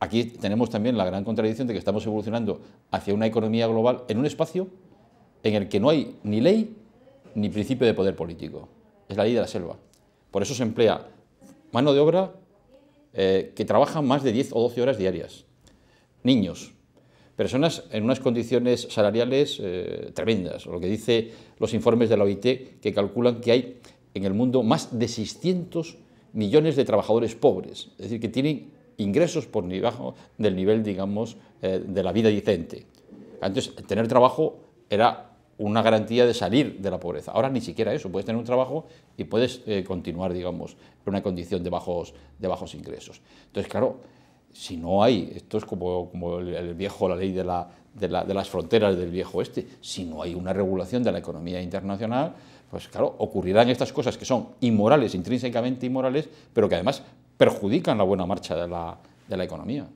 Aquí tenemos también la gran contradicción de que estamos evolucionando hacia una economía global en un espacio en el que no hay ni ley ni principio de poder político. Es la ley de la selva. Por eso se emplea mano de obra eh, que trabaja más de 10 o 12 horas diarias. Niños, personas en unas condiciones salariales eh, tremendas, lo que dice los informes de la OIT que calculan que hay en el mundo más de 600 millones de trabajadores pobres, es decir, que tienen ingresos por debajo del nivel, digamos, eh, de la vida decente. Antes, tener trabajo era una garantía de salir de la pobreza. Ahora ni siquiera eso, puedes tener un trabajo y puedes eh, continuar, digamos, en una condición de bajos, de bajos ingresos. Entonces, claro, si no hay, esto es como, el, viejo, la ley de, las fronteras del viejo oeste, si no hay una regulación de la economía internacional, pues claro, ocurrirán estas cosas que son inmorales, intrínsecamente inmorales, pero que además perjudican la buena marcha de la, de la economía.